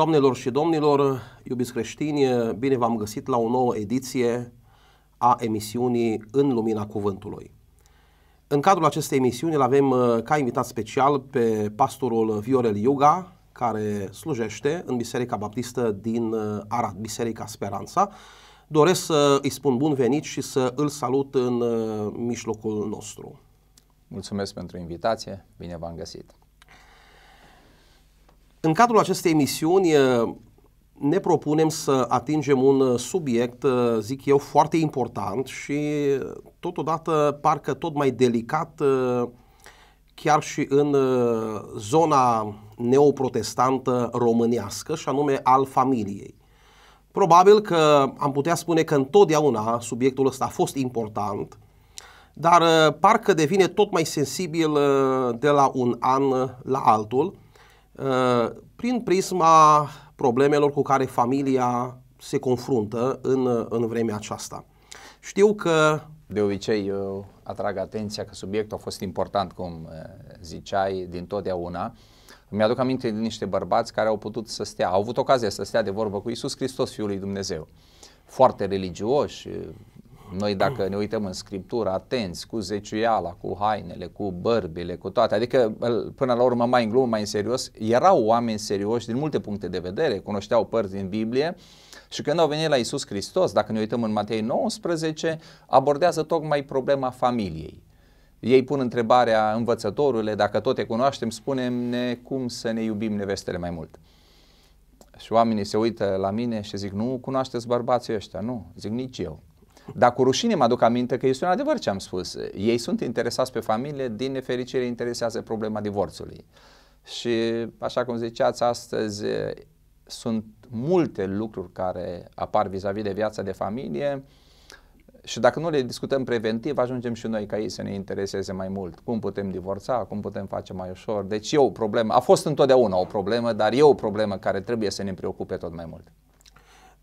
Doamnelor și domnilor, iubiți creștini, bine v-am găsit la o nouă ediție a emisiunii În Lumina Cuvântului. În cadrul acestei emisiuni îl avem uh, ca invitat special pe pastorul Viorel Iuga, care slujește în Biserica Baptistă din uh, Arad, Biserica Speranța. Doresc să îi spun bun venit și să îl salut în uh, mijlocul nostru. Mulțumesc pentru invitație, bine v-am găsit! În cadrul acestei emisiuni eh, ne propunem să atingem un eh, subiect, eh, zic eu, foarte important și totodată parcă tot mai delicat chiar și în zona neoprotestantă românească și anume al familiei. Probabil că am putea spune că întotdeauna subiectul ăsta a fost important, dar parcă devine tot mai sensibil de la un an la altul, Eh, prin prisma problemelor cu care familia se confruntă în, în vremea aceasta. Știu că... De obicei, eu atrag atenția că subiectul a fost important, cum eh, ziceai, din totdeauna. Mi-aduc aminte de niște bărbați care au putut să stea, au avut ocazia să stea de vorbă cu Isus Hristos, Fiul lui Dumnezeu. Foarte religioși, noi dacă ne uităm în Scriptură, atenți cu zeciuiala, cu hainele, cu bărbile, cu toate, adică până la urmă mai în glumă, mai în serios, erau oameni serioși din multe puncte de vedere, cunoșteau părți din Biblie și când au venit la Isus Hristos, dacă ne uităm în Matei 19, abordează tocmai problema familiei. Ei pun întrebarea învățătorule, dacă tot te cunoaștem, spunem-ne cum să ne iubim nevestele mai mult. Și oamenii se uită la mine și zic, nu cunoașteți bărbații ăștia, nu, zic nici eu. Dar cu rușine mă aduc aminte că este un adevăr ce am spus. Ei sunt interesați pe familie, din nefericire interesează problema divorțului. Și așa cum ziceați astăzi, eh, sunt multe lucruri care apar vis-a-vis de viața de familie și dacă nu le discutăm preventiv, ajungem și noi ca ei să ne intereseze mai mult. Cum putem divorța, cum putem face mai ușor. Deci e o problemă, a fost întotdeauna o problemă, dar e o problemă care trebuie să ne preocupe tot mai mult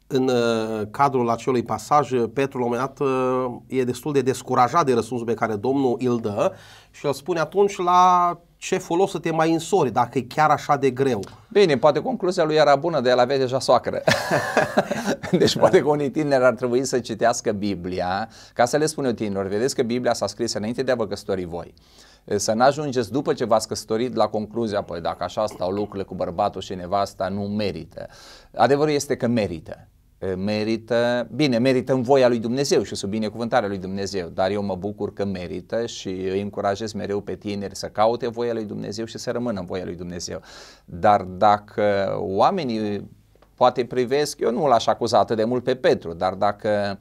în uh, cadrul acelui pasaj, uh, Petru, la un moment dat, uh, e destul de descurajat de răspunsul pe care Domnul îl dă și îl spune atunci la ce folos să te mai însori dacă e chiar așa de greu. Bine, poate concluzia lui era bună, de el avea deja soacră. deci poate că unii tineri ar trebui să citească Biblia ca să le spună tinerilor, vedeți că Biblia s-a scris înainte de a vă căsători voi. Să nu ajungeți după ce v-ați căsătorit la concluzia, păi dacă așa stau lucrurile cu bărbatul și nevasta, nu merită. Adevărul este că merită merită, bine, merită în voia lui Dumnezeu și sub binecuvântarea lui Dumnezeu, dar eu mă bucur că merită și îi încurajez mereu pe tineri să caute voia lui Dumnezeu și să rămână în voia lui Dumnezeu. Dar dacă oamenii poate privesc, eu nu l-aș acuza atât de mult pe Petru, dar dacă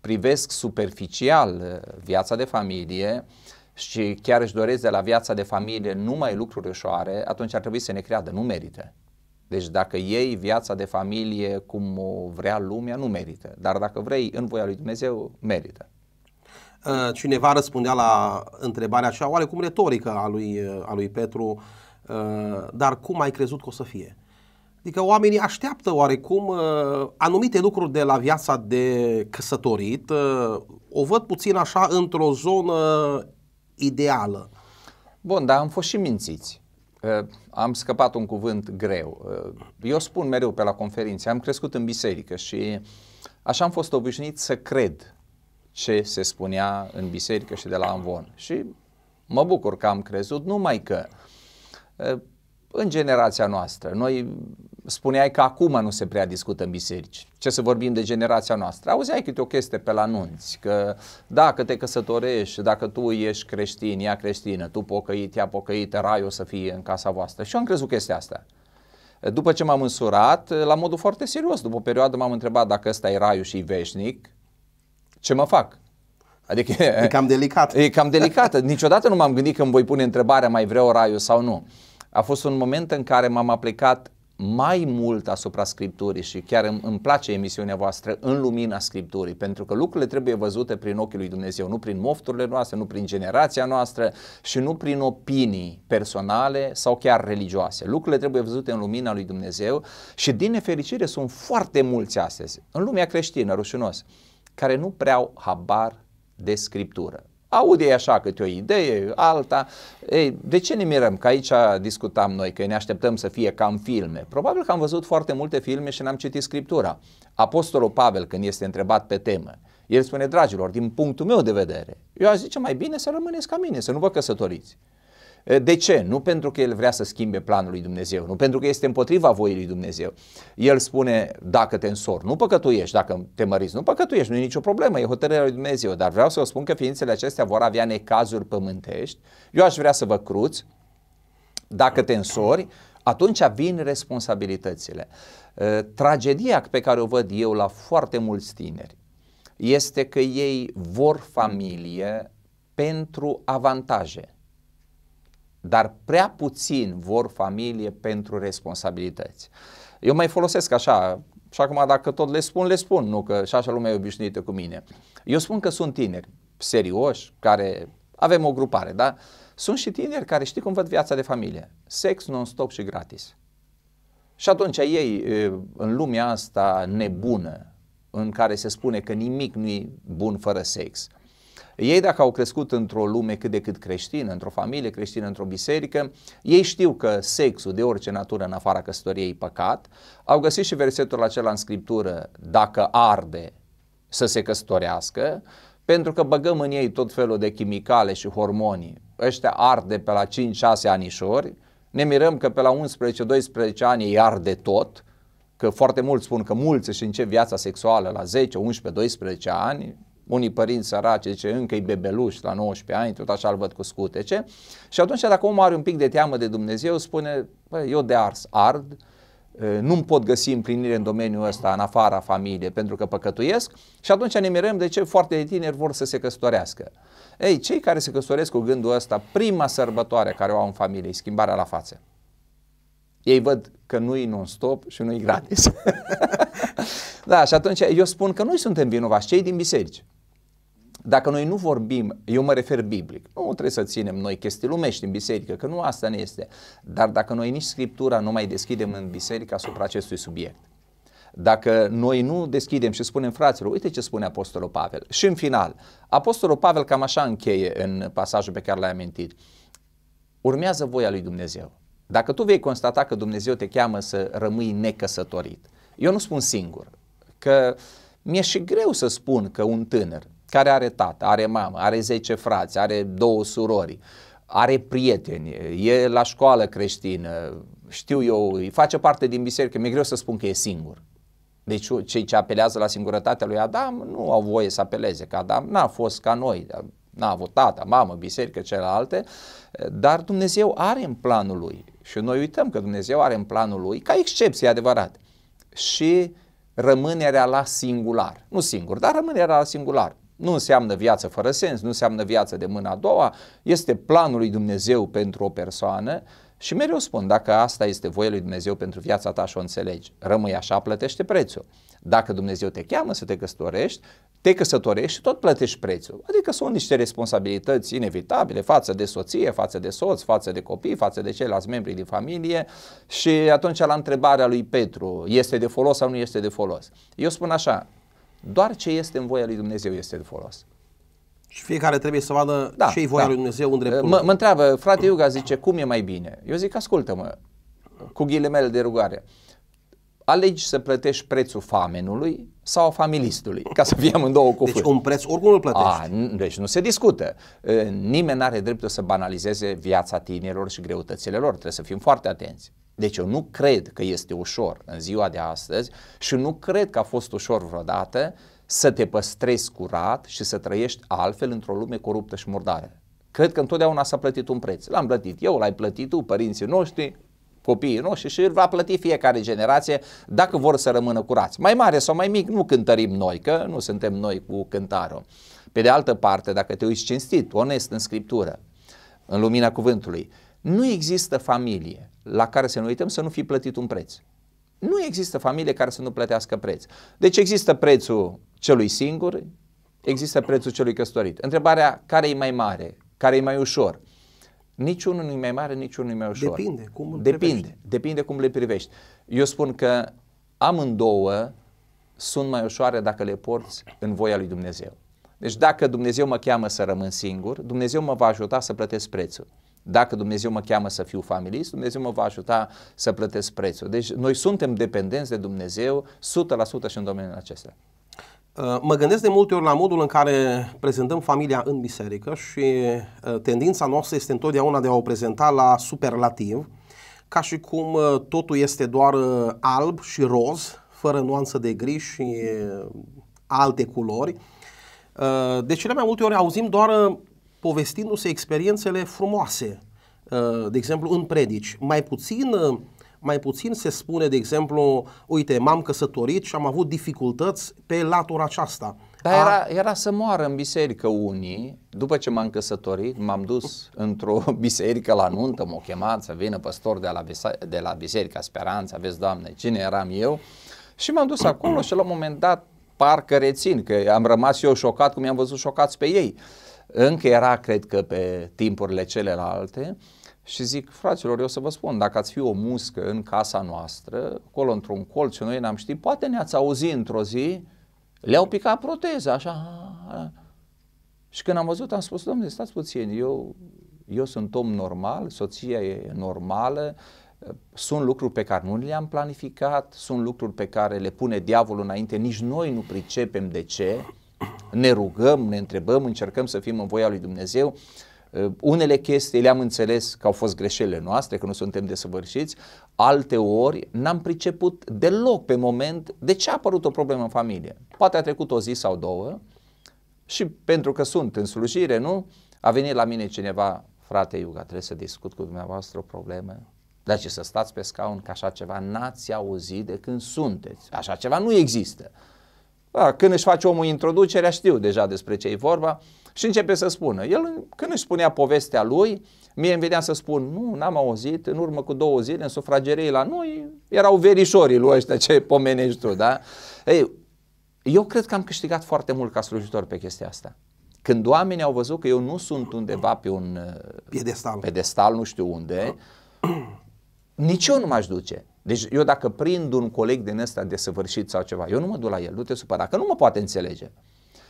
privesc superficial viața de familie, și chiar își doresc de la viața de familie numai lucruri ușoare, atunci ar trebui să ne creadă, nu merită. Deci dacă iei viața de familie cum o vrea lumea, nu merită. Dar dacă vrei în voia lui Dumnezeu, merită. Ă, cineva răspundea la întrebarea așa, oarecum retorică a lui, a lui Petru, ă, dar cum ai crezut că o să fie? Adică oamenii așteaptă oarecum ă, anumite lucruri de la viața de căsătorit, o văd puțin așa într-o zonă ideală. Bun, dar am fost și mințiți am scăpat un cuvânt greu. Uh, eu spun mereu pe la conferințe, am crescut în biserică și așa am fost obișnuit să cred ce se spunea în biserică și de la Amvon. Și mă bucur că am crezut, numai că uh, în generația noastră, noi spuneai că acum nu se prea discută în biserici. Ce să vorbim de generația noastră? Auzeai câte o chestie pe la nunți, că dacă te căsătorești, dacă tu ești creștin, ea creștină, tu pocăit, ea pocăită, raiul să fie în casa voastră. Și eu am crezut chestia asta. După ce m-am însurat, la modul foarte serios, după o perioadă m-am întrebat dacă ăsta e raiul și e veșnic, ce mă fac? Adică, e cam delicat. E cam delicat. Niciodată nu m-am gândit că îmi voi pune întrebarea mai vreau raiul sau nu. A fost un moment în care m-am aplicat mai mult asupra Scripturii și chiar îmi, îmi place emisiunea voastră în lumina Scripturii, pentru că lucrurile trebuie văzute prin ochii lui Dumnezeu, nu prin mofturile noastre, nu prin generația noastră și nu prin opinii personale sau chiar religioase. Lucrurile trebuie văzute în lumina lui Dumnezeu și din nefericire sunt foarte mulți astăzi, în lumea creștină, rușinos, care nu prea au habar de Scriptură aude așa câte o idee, alta. Ei, de ce ne mirăm? Că aici discutam noi, că ne așteptăm să fie cam filme. Probabil că am văzut foarte multe filme și n-am citit Scriptura. Apostolul Pavel, când este întrebat pe temă, el spune, dragilor, din punctul meu de vedere, eu aș zice mai bine să rămâneți ca mine, să nu vă căsătoriți. De ce? Nu pentru că el vrea să schimbe planul lui Dumnezeu, nu pentru că este împotriva voii lui Dumnezeu. El spune, dacă te însori, nu păcătuiești, dacă te măriți, nu păcătuiești, nu e nicio problemă, e hotărârea lui Dumnezeu, dar vreau să vă spun că ființele acestea vor avea necazuri pământești, eu aș vrea să vă cruți, dacă te însori, atunci vin responsabilitățile. Tragedia pe care o văd eu la foarte mulți tineri este că ei vor familie pentru avantaje dar prea puțin vor familie pentru responsabilități. Eu mai folosesc așa, și acum dacă tot le spun, le spun, nu că și așa lumea e obișnuită cu mine. Eu spun că sunt tineri serioși, care avem o grupare, da? Sunt și tineri care știi cum văd viața de familie. Sex non-stop și gratis. Și atunci ei, în lumea asta nebună, în care se spune că nimic nu e bun fără sex, ei dacă au crescut într-o lume cât de cât creștină, într-o familie creștină, într-o biserică, ei știu că sexul de orice natură în afara căsătoriei e păcat. Au găsit și versetul acela în scriptură, dacă arde să se căsătorească, pentru că băgăm în ei tot felul de chimicale și hormoni. Ăștia arde pe la 5-6 anișori, ne mirăm că pe la 11-12 ani ei arde tot, că foarte mulți spun că mulți își încep viața sexuală la 10, 11, 12 ani, unii părinți săraci, zice, încă e bebeluș la 19 ani, tot așa îl văd cu scutece. Și atunci, dacă omul are un pic de teamă de Dumnezeu, spune, păi, eu de ars ard, nu-mi pot găsi împlinire în domeniul ăsta, în afara familiei, pentru că păcătuiesc și atunci ne mirăm de ce foarte de tineri vor să se căsătorească. Ei, cei care se căsătoresc cu gândul ăsta, prima sărbătoare care o au în familie, schimbarea la față. Ei văd că nu-i non-stop și nu-i gratis. da, și atunci eu spun că noi suntem vinovați, cei din biserici. Dacă noi nu vorbim, eu mă refer biblic, nu trebuie să ținem noi chestii lumești în biserică, că nu asta ne este. Dar dacă noi nici Scriptura nu mai deschidem în biserică asupra acestui subiect, dacă noi nu deschidem și spunem fraților, uite ce spune Apostolul Pavel. Și în final, Apostolul Pavel cam așa încheie în pasajul pe care l-ai amintit. Urmează voia lui Dumnezeu. Dacă tu vei constata că Dumnezeu te cheamă să rămâi necăsătorit, eu nu spun singur, că mi-e și greu să spun că un tânăr care are tată, are mamă, are 10 frați, are două surori, are prieteni, e la școală creștină, știu eu, face parte din biserică, mi-e greu să spun că e singur. Deci cei ce apelează la singurătatea lui Adam nu au voie să apeleze, că Adam n-a fost ca noi, n-a avut tată, mamă, biserică, celelalte, dar Dumnezeu are în planul lui și noi uităm că Dumnezeu are în planul lui, ca excepție adevărat, și rămânerea la singular, nu singur, dar rămânerea la singular. Nu înseamnă viață fără sens, nu înseamnă viață de mâna a doua, este planul lui Dumnezeu pentru o persoană și mereu spun, dacă asta este voia lui Dumnezeu pentru viața ta și o înțelegi, rămâi așa, plătește prețul. Dacă Dumnezeu te cheamă să te căsătorești, te căsătorești și tot plătești prețul. Adică sunt niște responsabilități inevitabile față de soție, față de soț, față de copii, față de ceilalți membri din familie și atunci la întrebarea lui Petru, este de folos sau nu este de folos? Eu spun așa, doar ce este în voia lui Dumnezeu este de folos. Și fiecare trebuie să vadă da, ce-i voia da. lui Dumnezeu în dreptul. Mă, mă întreabă, frate Iuga zice, cum e mai bine? Eu zic, ascultă-mă, cu ghilimele de rugare alegi să plătești prețul famenului sau familistului, ca să fie amândouă cu Deci un preț oricum îl plătești. A, deci nu se discută. Nimeni nu are dreptul să banalizeze viața tinerilor și greutățile lor. Trebuie să fim foarte atenți. Deci eu nu cred că este ușor în ziua de astăzi și nu cred că a fost ușor vreodată să te păstrezi curat și să trăiești altfel într-o lume coruptă și murdară. Cred că întotdeauna s-a plătit un preț. L-am plătit eu, l-ai plătit tu, părinții noștri, copiii noștri și îl va plăti fiecare generație dacă vor să rămână curați. Mai mare sau mai mic nu cântărim noi, că nu suntem noi cu cântarul. Pe de altă parte, dacă te uiți cinstit, onest în Scriptură, în lumina cuvântului, nu există familie la care să ne uităm să nu fi plătit un preț. Nu există familie care să nu plătească preț. Deci există prețul celui singur, există prețul celui căsătorit. Întrebarea care e mai mare, care e mai ușor? Niciunul nu e mai mare, niciunul nu e mai ușor. Depinde cum îl Depinde, privești. depinde cum le privești. Eu spun că amândouă sunt mai ușoare dacă le porți în voia lui Dumnezeu. Deci dacă Dumnezeu mă cheamă să rămân singur, Dumnezeu mă va ajuta să plătesc prețul. Dacă Dumnezeu mă cheamă să fiu familist, Dumnezeu mă va ajuta să plătesc prețul. Deci noi suntem dependenți de Dumnezeu 100% și în domeniul acesta. Uh, mă gândesc de multe ori la modul în care prezentăm familia în biserică și uh, tendința noastră este întotdeauna de a o prezenta la superlativ, ca și cum uh, totul este doar alb și roz, fără nuanță de gri și alte culori. De cele mai multe ori auzim doar povestindu-se experiențele frumoase, de exemplu în predici, mai puțin mai puțin se spune, de exemplu, uite, m-am căsătorit și am avut dificultăți pe latura aceasta. Dar a... era, era să moară în biserică unii, după ce m-am căsătorit, m-am dus într-o biserică la nuntă, m-au chemat să vină păstor de la, de la Biserica Speranța, vezi, Doamne, cine eram eu? Și m-am dus acolo și la un moment dat parcă rețin că am rămas eu șocat cum i-am văzut șocați pe ei. Încă era, cred că, pe timpurile celelalte. Uh, și zic, fraților, eu să vă spun, dacă ați fi o muscă în casa noastră, acolo într-un colț și noi n-am ști, poate ne-ați auzit într-o zi, le-au picat proteza, așa. Și când am văzut, am spus, domnule, stați puțin, eu, eu sunt om normal, soția e normală, sunt lucruri pe care nu le-am planificat, sunt lucruri pe care le pune diavolul înainte, nici noi nu pricepem de ce, ne rugăm, ne întrebăm, încercăm să fim în voia lui Dumnezeu, Eh, unele chestii le-am înțeles că au fost greșelile noastre, că nu suntem desăvârșiți, alte ori n-am priceput deloc pe moment de ce a apărut o problemă în familie. Poate a trecut o zi sau două și pentru că sunt în slujire, nu? A venit la mine cineva, frate Iuga, trebuie să discut cu dumneavoastră o problemă. Dar ce să stați pe scaun că așa ceva n-ați auzit de când sunteți. Așa ceva nu există. Da, când își face omul introducerea, știu deja despre ce e vorba și începe să spună. El, când își spunea povestea lui, mie îmi venea să spun, nu, n-am auzit, în urmă cu două zile, în sufragerie la noi, erau verișorii lui ăștia ce pomenești tu, da? Ei, eu cred că am câștigat foarte mult ca slujitor pe chestia asta. Când oamenii au văzut că eu nu sunt undeva pe un pedestal, pedestal nu știu unde, nici eu nu m-aș duce. Deci eu dacă prind un coleg din ăsta săvârșit sau ceva, eu nu mă duc la el, nu te supăra, că nu mă poate înțelege.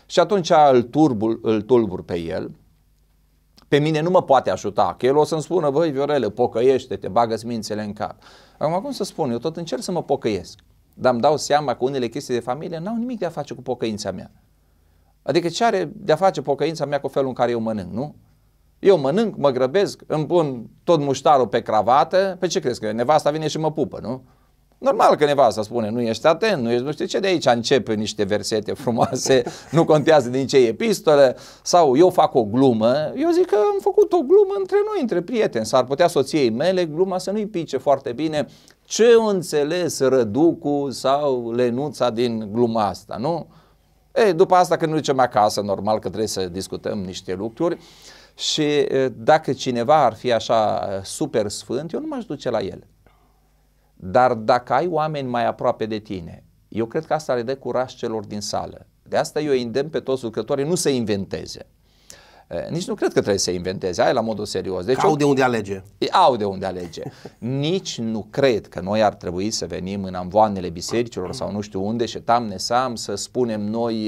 Și atunci îl, turbul, îl tulbur pe el, pe mine nu mă poate ajuta, că el o să-mi spună, băi Viorele, pocăiește-te, bagă-ți mințele în cap. Acum cum să spun, eu tot încerc să mă pocăiesc, dar îmi dau seama că unele chestii de familie n-au nimic de a face cu pocăința mea. Adică ce are de a face pocăința mea cu felul în care eu mănânc, nu? Eu mănânc, mă grăbesc, îmi pun tot muștarul pe cravată, pe ce crezi că nevasta vine și mă pupă, nu? Normal că nevasta spune, nu ești atent, nu ești nu știu ce, de aici începe niște versete frumoase, nu contează din ce epistole, sau eu fac o glumă, eu zic că am făcut o glumă între noi, între prieteni, s-ar putea soției mele gluma să nu-i pice foarte bine ce înțeles Răducu sau Lenuța din gluma asta, nu? Ei, după asta când ne ducem acasă, normal că trebuie să discutăm niște lucruri, și dacă cineva ar fi așa super sfânt, eu nu m-aș duce la el. Dar dacă ai oameni mai aproape de tine, eu cred că asta le dă curaj celor din sală. De asta eu îndemn pe toți lucrătorii nu se inventeze. Nici nu cred că trebuie să inventeze, ai la modul serios. Deci, au de unde alege. Au de unde alege. Nici nu cred că noi ar trebui să venim în amvoanele bisericilor sau nu știu unde și tam ne să spunem noi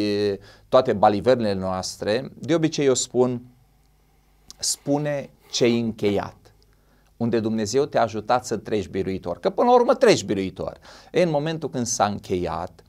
toate balivernele noastre. De obicei eu spun, spune ce-i încheiat unde Dumnezeu te-a ajutat să treci biruitor. Că până la urmă treci biruitor. E, în momentul când s-a încheiat,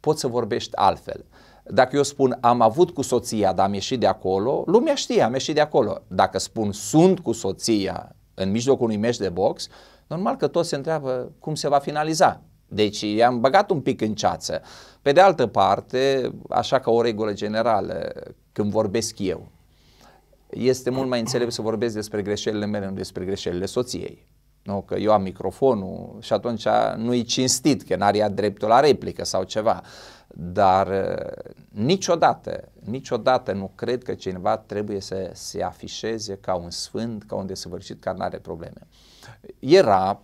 poți să vorbești altfel. Dacă eu spun am avut cu soția, dar am ieșit de acolo, lumea știe, am ieșit de acolo. Dacă spun sunt cu soția în mijlocul unui meci de box, normal că toți se întreabă cum se va finaliza. Deci i-am băgat un pic în ceață. Pe de altă parte, așa ca o regulă generală, când vorbesc eu, este mult mai înțelept să vorbesc despre greșelile mele, nu despre greșelile soției. Nu, că eu am microfonul și atunci nu-i cinstit, că n-ar ia dreptul la replică sau ceva. Dar uh, niciodată, niciodată nu cred că cineva trebuie să se afișeze ca un sfânt, ca un desăvârșit care nu are probleme. Era,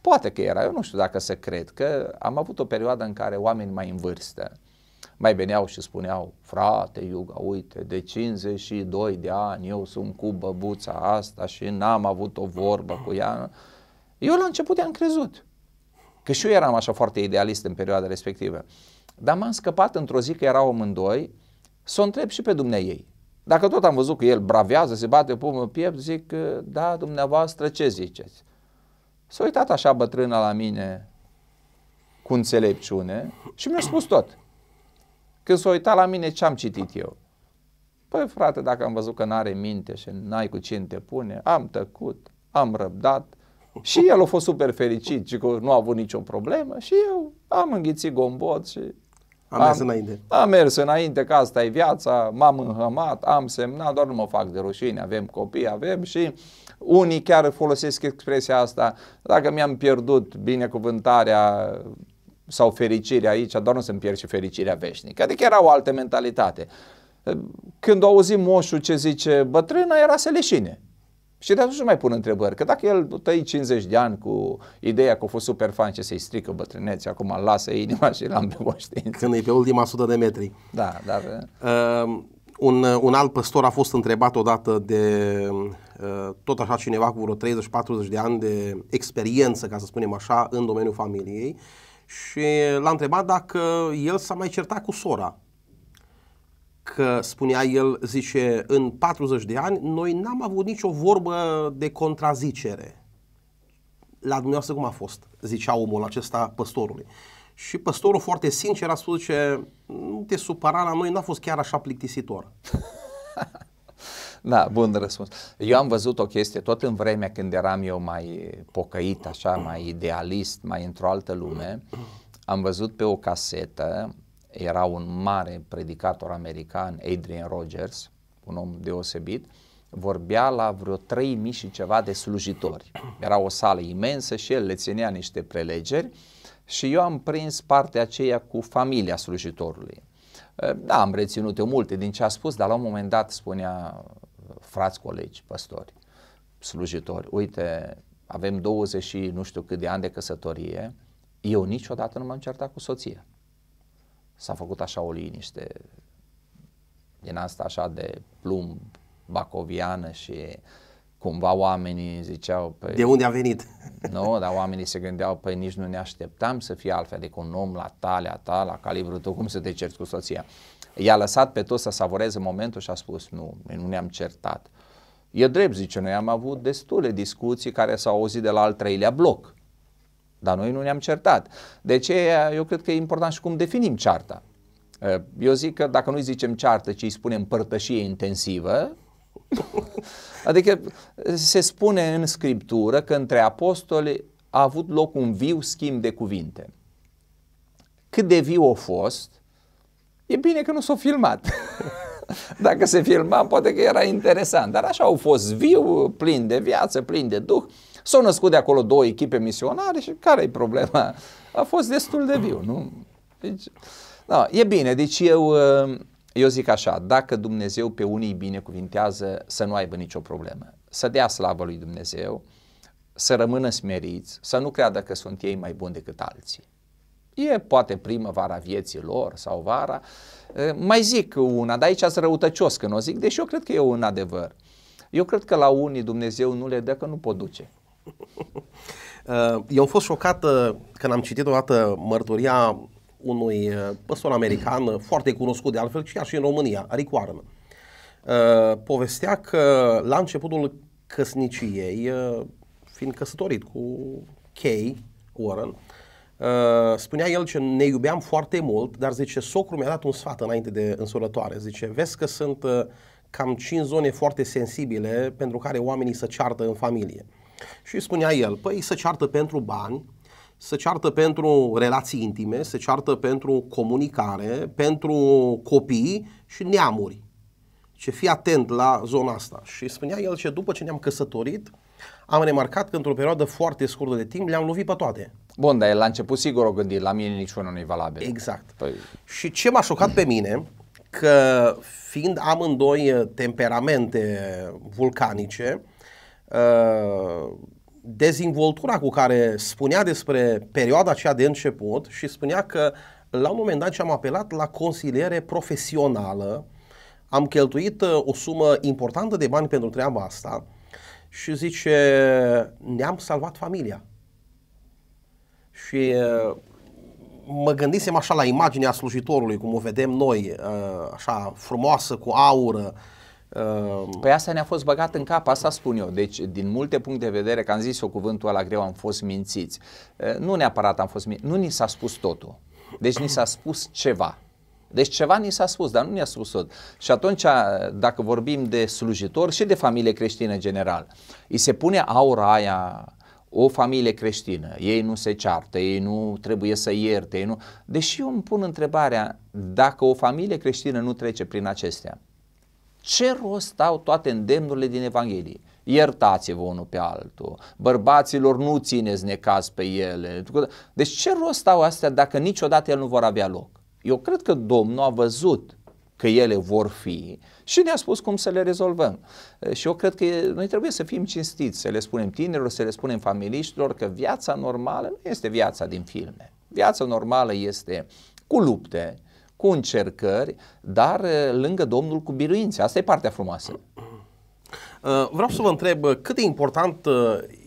poate că era, eu nu știu dacă se cred, că am avut o perioadă în care oameni mai în vârstă, mai veneau și spuneau, frate Iuga, uite, de 52 de ani eu sunt cu băbuța asta și n-am avut o vorbă cu ea. Eu la început am crezut, că și eu eram așa foarte idealist în perioada respectivă. Dar m-am scăpat într-o zi că erau amândoi, să o întreb și pe dumnea ei. Dacă tot am văzut că el bravează, se bate pumă în piept, zic, da, dumneavoastră, ce ziceți? S-a uitat așa bătrâna la mine cu înțelepciune și mi-a spus tot. Când s-a uitat la mine ce am citit eu. Păi frate, dacă am văzut că n-are minte și n-ai cu cine te pune, am tăcut, am răbdat și el a fost super fericit și că nu a avut nicio problemă și eu am înghițit gombot și am, am mers înainte. Am mers înainte că asta e viața, m-am înhămat, am semnat, doar nu mă fac de rușine, avem copii, avem și unii chiar folosesc expresia asta, dacă mi-am pierdut binecuvântarea sau fericire aici, doar nu se pierd și fericirea veșnică. Adică era o altă mentalitate. Când o auzim moșul ce zice bătrână, era să leșine. Și de atunci nu mai pun întrebări, că dacă el tăi 50 de ani cu ideea că a fost super fan ce să-i strică bătrâneții, acum lasă inima și l-am de moștință. Când e pe ultima sută de metri. Da, dar... Uh, da. ehm, un, un alt păstor a fost întrebat odată de uh, tot așa cineva cu vreo 30-40 de ani de experiență, ca să spunem așa, în domeniul familiei și l-a întrebat dacă el s-a mai certat cu sora. Că spunea el, zice, în 40 de ani noi n-am avut nicio vorbă de contrazicere. La dumneavoastră cum a fost? Zicea omul acesta păstorului. Și păstorul foarte sincer a spus, zice, nu mm, te supăra la noi, n-a fost chiar așa plictisitor. Da, bun răspuns. Eu am văzut o chestie tot în vremea când eram eu mai pocăit, așa, mai idealist, mai într-o altă lume. Am văzut pe o casetă, era un mare predicator american, Adrian Rogers, un om deosebit, vorbea la vreo 3000 și ceva de slujitori. Era o sală imensă și el le ținea niște prelegeri și eu am prins partea aceea cu familia slujitorului. Da, am reținut eu multe din ce a spus, dar la un moment dat spunea frați colegi, păstori, slujitori, uite, avem 20 și nu știu cât de ani de căsătorie, eu niciodată nu m-am certat cu soția. S-a făcut așa o liniște din asta așa de plumb bacoviană și cumva oamenii ziceau... Păi, de unde a venit? Nu, dar oamenii se gândeau, păi nici nu ne așteptam să fie altfel, adică un om la ta, la ta, la calibrul tău, cum să te cerți cu soția? i-a lăsat pe toți să savoreze momentul și a spus nu, nu ne-am certat. E drept, zice, noi am avut destule discuții care s-au auzit de la al treilea bloc, dar noi nu ne-am certat. De ce? Eu cred că e important și cum definim cearta. Eu zic că dacă nu îi zicem ceartă, ci îi spunem părtășie intensivă, adică se spune în Scriptură că între apostoli a avut loc un viu schimb de cuvinte. Cât de viu a fost, E bine că nu s-a filmat. Dacă se filma, poate că era interesant. Dar așa au fost viu, plin de viață, plin de duh. S-au născut de acolo două echipe misionare și care e problema? A fost destul de viu, nu? Deci, da, e bine, deci eu, ă, eu zic așa, dacă Dumnezeu pe unii binecuvintează, să nu aibă nicio problemă. Să dea slavă lui Dumnezeu, să rămână smeriți, să nu creadă că sunt ei mai buni decât alții. E poate primăvara vieții lor sau vara. Mai zic una, dar aici sunt răutăcios când o zic, deși eu cred că e un adevăr. Eu cred că la unii Dumnezeu nu le dă că nu pot duce. Uh, eu am fost șocat când am citit o dată mărturia unui uh, păstor american uh, foarte cunoscut de altfel, chiar și în România, Rick Warren. Povestea că la începutul căsniciei, fiind căsătorit cu Kay Warren, Uh, spunea el că ne iubeam foarte mult, dar zice, socrul mi-a dat un sfat înainte de însurătoare. Zice, vezi că sunt uh, cam cinci zone foarte sensibile pentru care oamenii se ceartă în familie. Și spunea el, păi să ceartă pentru bani, să ceartă pentru relații intime, să ceartă pentru comunicare, pentru copii și neamuri. Ce fii atent la zona asta. Și spunea el că după ce ne-am căsătorit, uh, am remarcat că într-o perioadă foarte scurtă de timp le-am lovit pe toate. Bun, dar el la început sigur o gândit, la mine niciunul nu-i valabil. Exact. Păi... Și ce m-a șocat pe mine, că fiind amândoi uh, temperamente vulcanice, uh, dezvoltura cu care spunea despre perioada aceea de început și spunea că la un moment dat ce am apelat la consiliere profesională, am cheltuit uh, o sumă importantă de bani pentru treaba asta, și zice, ne-am salvat familia. Și uh, mă gândisem așa la imaginea slujitorului, cum o vedem noi, uh, așa frumoasă, cu aură. Uh, păi asta ne-a fost băgat în cap, asta spun eu. Deci, din multe puncte de vedere, că am zis-o cuvântul ăla greu, am fost mințiți. Nu neapărat am fost mințiți, nu ni s-a spus totul. Deci ni s-a spus ceva. Deci ceva ni s-a spus, dar nu ne-a spus tot. Și atunci, dacă vorbim de slujitor și de familie creștină în general, îi se pune aura aia o familie creștină, ei nu se ceartă, ei nu trebuie să ierte, ei nu... Deși eu îmi pun întrebarea, dacă o familie creștină nu trece prin acestea, ce rost au toate îndemnurile din Evanghelie? Iertați-vă unul pe altul, bărbaților nu țineți necaz pe ele. Deci ce rost au astea dacă niciodată el nu vor avea loc? Eu cred că Domnul a văzut că ele vor fi și ne-a spus cum să le rezolvăm. Și eu cred că noi trebuie să fim cinstiți, să le spunem tinerilor, să le spunem familiștilor că viața normală nu este viața din filme. Viața normală este cu lupte, cu încercări, dar eh, lângă Domnul cu biruințe. Asta e partea frumoasă. Eh, vreau să vă întreb eh, cât de important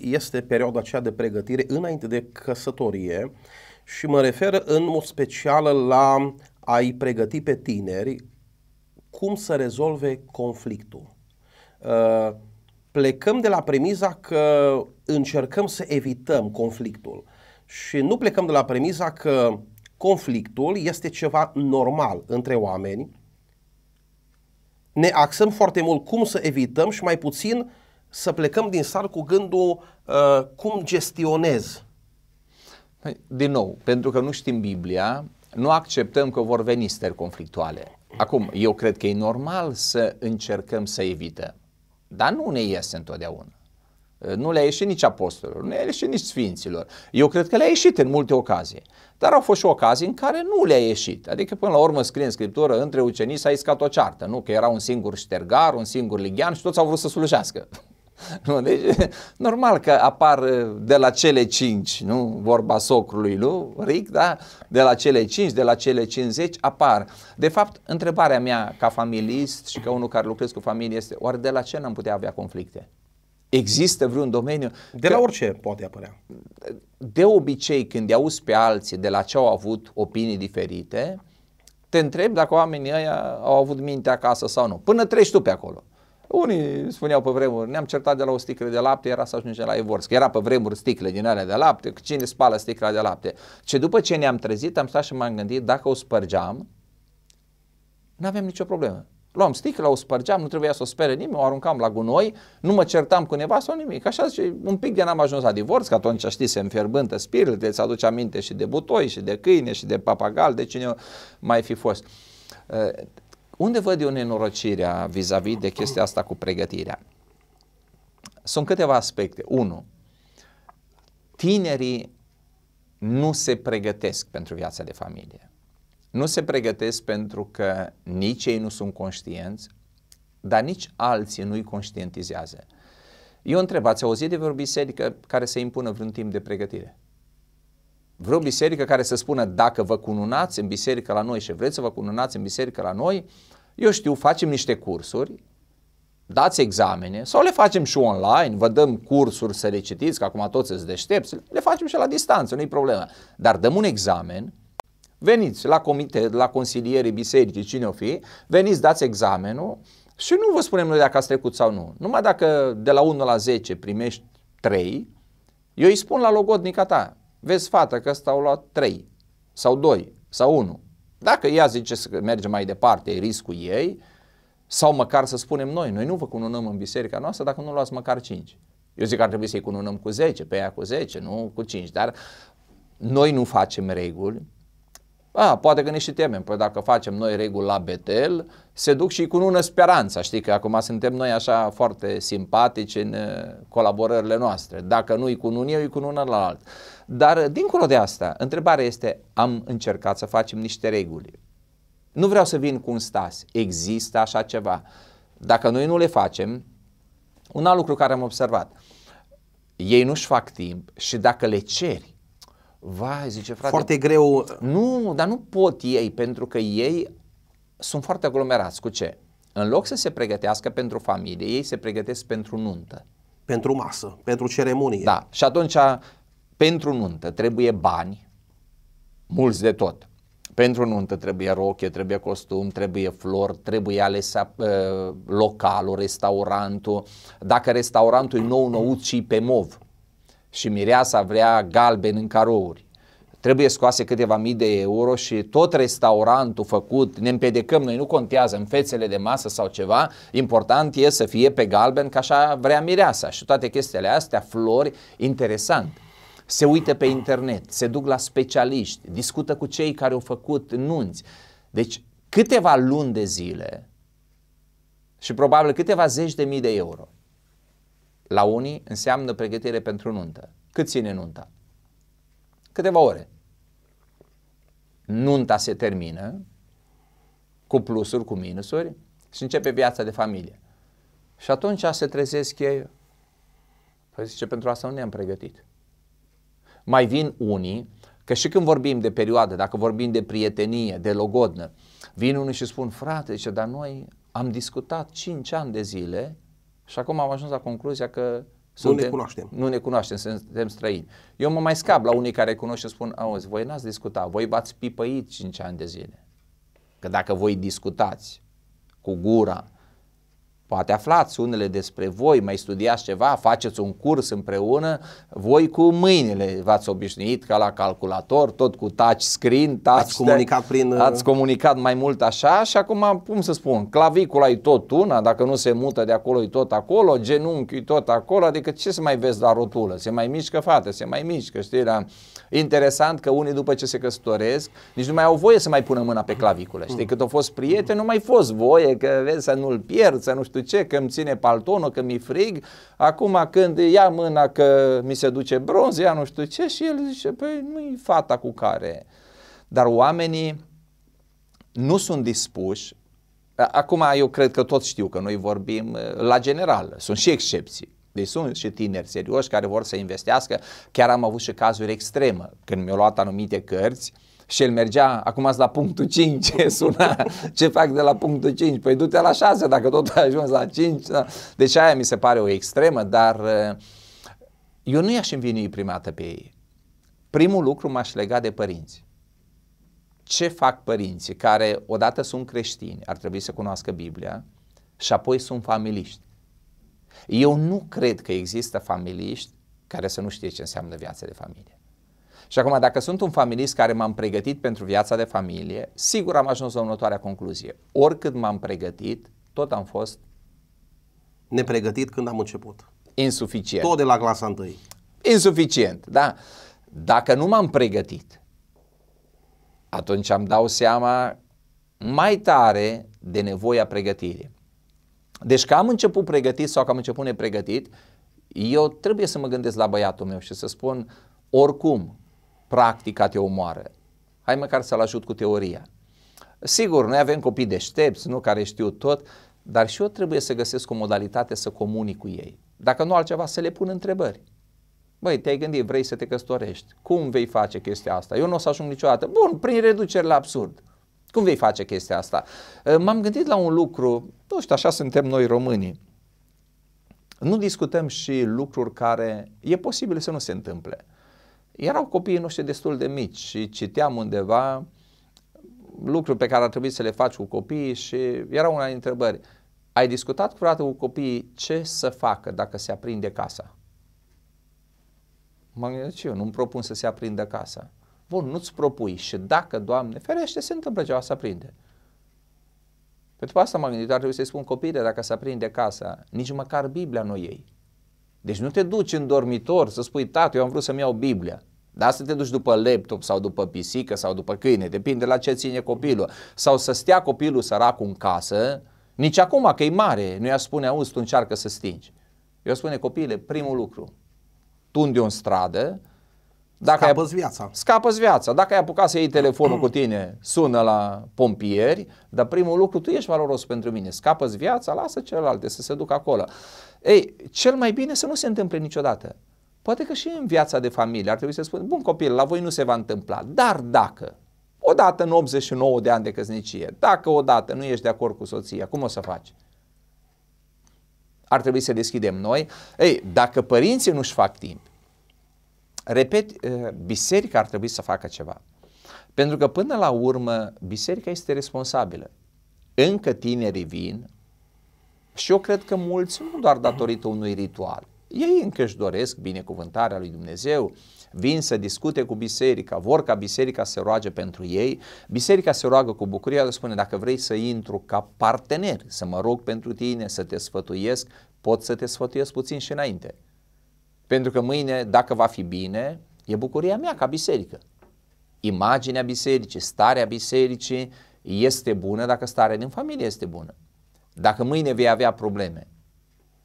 este perioada aceea de pregătire înainte de căsătorie și mă refer în mod special la a-i pregăti pe tineri cum să rezolve conflictul. Uh, plecăm de la premiza că încercăm să evităm conflictul și nu plecăm de la premiza că conflictul este ceva normal între oameni. Ne axăm foarte mult cum să evităm și mai puțin să plecăm din sar cu gândul uh, cum gestionez din nou, pentru că nu știm Biblia, nu acceptăm că vor veni stări conflictuale. Acum, eu cred că e normal să încercăm să evităm, dar nu ne iese întotdeauna. Uh, nu le-a ieșit nici apostolilor, nu le-a ieșit nici sfinților. Eu cred că le-a ieșit în multe ocazii. Dar au fost și ocazii în care nu le-a ieșit. Adică până la urmă scrie în Scriptură, între ucenici s-a iscat o ceartă, nu? Că era un singur ștergar, un singur lighean și toți au vrut să slujească. Nu? Deci, normal că apar uh, de la cele cinci, nu? Vorba socrului lui Ric, da? De la cele cinci, de la cele 50 apar. De fapt, întrebarea mea ca familist și ca unul care lucrez cu familie este, oare de la ce n-am putea avea conflicte? Există vreun domeniu? De că, la orice poate apărea. De obicei, când auzi pe alții de la ce au avut opinii diferite, te întreb dacă oamenii ăia au avut minte acasă sau nu. Până treci tu pe acolo. Unii spuneau pe vremuri, ne-am certat de la o sticlă de lapte, era să ajungem la Evorsk. că era pe vremuri sticle din alea de lapte, cine spală sticla de lapte. Ce după ce ne-am trezit, am stat și m-am gândit, dacă o spărgeam, nu avem nicio problemă. Luam sticla, o spărgeam, nu trebuia să o spere nimeni, o aruncam la gunoi, nu mă certam cu neva sau nimic. Așa zice, un pic de n-am ajuns la divorț, că atunci știi, se înfierbântă spiritul, îți aduce aminte și de butoi, și de câine, și de papagal, de cine mai fi fost unde văd eu nenorocirea vis-a-vis -vis de chestia asta cu pregătirea? Sunt câteva aspecte. Unu, tinerii nu se pregătesc pentru viața de familie. Nu se pregătesc pentru că nici ei nu sunt conștienți, dar nici alții nu-i conștientizează. Eu întreb, ați auzit de vreo biserică care să impună vreun timp de pregătire? vreo biserică care să spună dacă vă cununați în biserică la noi și vreți să vă cununați în biserică la noi, eu știu, facem niște cursuri, dați examene sau le facem și online, vă dăm cursuri să le citiți, că acum toți sunt deștepți, le facem și la distanță, nu-i problemă. Dar dăm un examen, veniți la comite, la consilierii bisericii, cine o fi, veniți, dați examenul și nu vă spunem noi dacă ați trecut sau nu. Numai dacă de la 1 la 10 primești 3, eu îi spun la logodnica ta, Vezi fata că ăsta au luat 3 sau 2 sau 1. Dacă ea zice să merge mai departe, e riscul ei, sau măcar să spunem noi, noi nu vă cununăm în biserica noastră dacă nu luați măcar 5. Eu zic că ar trebui să-i cununăm cu 10, pe ea cu 10, nu cu 5, dar noi nu facem reguli. A, poate că ne și temem, păi dacă facem noi reguli la Betel, se duc și cu nună speranța, știi că acum suntem noi așa foarte simpatici în uh, colaborările noastre. Dacă nu-i cunun eu, îi cunună la alt. Dar dincolo de asta, întrebarea este, am încercat să facem niște reguli. Nu vreau să vin cu un stas, există așa ceva. Dacă noi nu le facem, un alt lucru care am observat, ei nu-și fac timp și dacă le ceri, vai, zice frate, foarte greu. Nu, dar nu pot ei, pentru că ei sunt foarte aglomerați. Cu ce? În loc să se pregătească pentru familie, ei se pregătesc pentru nuntă. Pentru masă, pentru ceremonie. Da. Și atunci pentru nuntă trebuie bani, mulți de tot. Pentru nuntă trebuie roche, trebuie costum, trebuie flori, trebuie ales uh, localul, restaurantul. Dacă restaurantul e nou nouț și pe mov și mireasa vrea galben în carouri, trebuie scoase câteva mii de euro și tot restaurantul făcut, ne împedecăm noi, nu contează în fețele de masă sau ceva, important e să fie pe galben, ca așa vrea mireasa și toate chestiile astea, flori, interesant se uită pe internet, se duc la specialiști, discută cu cei care au făcut nunți. Deci câteva luni de zile și probabil câteva zeci de mii de euro. La unii înseamnă pregătire pentru nuntă. Cât ține nunta? Câteva ore. Nunta se termină cu plusuri, cu minusuri și începe viața de familie. Și atunci se trezesc ei. Păi zice, pentru asta nu ne-am pregătit mai vin unii, că și când vorbim de perioadă, dacă vorbim de prietenie, de logodnă, vin unii și spun, frate, zice, dar noi am discutat 5 ani de zile și acum am ajuns la concluzia că suntem, nu ne cunoaștem. Nu ne cunoaștem, suntem străini. Eu mă mai scap la unii care cunosc și spun, auzi, voi n-ați discutat, voi v-ați pipăit 5 ani de zile. Că dacă voi discutați cu gura, Poate aflați unele despre voi, mai studiați ceva, faceți un curs împreună, voi cu mâinile v-ați obișnuit ca la calculator, tot cu touch screen, touch ați, comunicat prin... Uh, ați comunicat mai mult așa și acum, cum să spun, clavicula e tot una, dacă nu se mută de acolo e tot acolo, genunchiul e tot acolo, adică ce să mai vezi la rotulă? Se mai mișcă fată, se mai mișcă, știi, la... Da? Interesant că unii după ce se căsătoresc, nici nu mai au voie să mai pună mâna pe claviculă, știi, hmm. cât au fost prieteni, nu mai fost voie, că vezi să nu-l pierd, să nu știu știu ce, că îmi ține paltonul, că mi-e frig, acum când ia mâna că mi se duce bronz, ia nu știu ce și el zice, păi nu-i fata cu care. Dar oamenii nu sunt dispuși, acum eu cred că toți știu că noi vorbim uh, la general, sunt și excepții, deci sunt și tineri serioși care vor să investească, chiar am avut și cazuri extreme, când mi-au luat anumite cărți, uh, și el mergea, acum ați la punctul 5, suna, ce fac de la punctul 5? Păi du-te la 6 dacă tot ai ajuns la 5. Da. Deci aia mi se pare o extremă, dar eh, eu nu i-aș învinui prima dată pe ei. Primul lucru m-aș lega de părinți. Ce fac părinții care odată sunt creștini, ar trebui să cunoască Biblia, și apoi sunt familiști? Eu nu cred că există familiști care să nu știe ce înseamnă viața de familie. Și acum, dacă sunt un familist care m-am pregătit pentru viața de familie, sigur am ajuns la următoarea concluzie. Oricât m-am pregătit, tot am fost nepregătit când am început. Insuficient. Tot de la clasa întâi. Insuficient, da. Dacă nu m-am pregătit, atunci am dau seama mai tare de nevoia pregătirii. Deci că am început pregătit sau că am început nepregătit, eu trebuie să mă gândesc la băiatul meu și să spun, oricum, practica te omoară. Hai măcar să-l ajut cu teoria. Sigur, noi avem copii deștepți, nu care știu tot, dar și eu trebuie să găsesc o modalitate să comunic cu ei. Dacă nu altceva, să le pun întrebări. Băi, te-ai gândit, vrei să te căsătorești. Cum vei face chestia asta? Eu nu o să ajung niciodată. Bun, prin reduceri la absurd. Cum vei face chestia asta? Eh, m-am gândit la un lucru, nu știu, așa suntem noi românii. Nu discutăm și lucruri care e posibil să nu se întâmple erau copiii noștri destul de mici și citeam undeva lucruri pe care ar trebui să le faci cu copiii și era una dintre întrebări. Ai discutat cu cu copiii ce să facă dacă se aprinde casa? M-am gândit, eu nu-mi propun să se aprindă casa. Bun, nu-ți propui și dacă, Doamne, ferește, se întâmplă ceva să aprinde. Pentru asta m-am gândit, ar trebui să-i spun copiii, dacă se aprinde casa, nici măcar Biblia nu ei. Deci nu te duci în dormitor să spui, tată, eu am vrut să-mi iau Biblia. Dar să te duci după laptop sau după pisică sau după câine, depinde la ce ține copilul. Sau să stea copilul sărac în casă, nici acum că e mare, nu i-a spune, auzi, tu încearcă să stingi. Eu spune, copile, primul lucru, tunde-o în stradă, dacă scapă-ți viața. Scapă-ți viața. Dacă ai apucat să iei telefonul cu tine, sună la pompieri, dar primul lucru, tu ești valoros pentru mine. Scapă-ți viața, lasă celelalte să se ducă acolo. Ei, cel mai bine să nu se întâmple niciodată. Poate că și în viața de familie ar trebui să spun, bun copil, la voi nu se va întâmpla, dar dacă odată în 89 de ani de căsnicie, dacă odată nu ești de acord cu soția, cum o să faci? Ar trebui să deschidem noi. Ei, dacă părinții nu-și fac timp, Repet, eh, biserica ar trebui să facă ceva. Pentru că până la urmă biserica este responsabilă. Încă tinerii vin și eu cred că mulți, nu doar datorită unui ritual, ei încă își doresc binecuvântarea lui Dumnezeu, vin să discute cu biserica, vor ca biserica să roage pentru ei, biserica se roagă cu bucurie, le spune dacă vrei să intru ca partener, să mă rog pentru tine, să te sfătuiesc, pot să te sfătuiesc puțin și înainte. Pentru că mâine, dacă va fi bine, e bucuria mea ca biserică. Imaginea bisericii, starea bisericii este bună dacă starea din familie este bună. Dacă mâine vei avea probleme,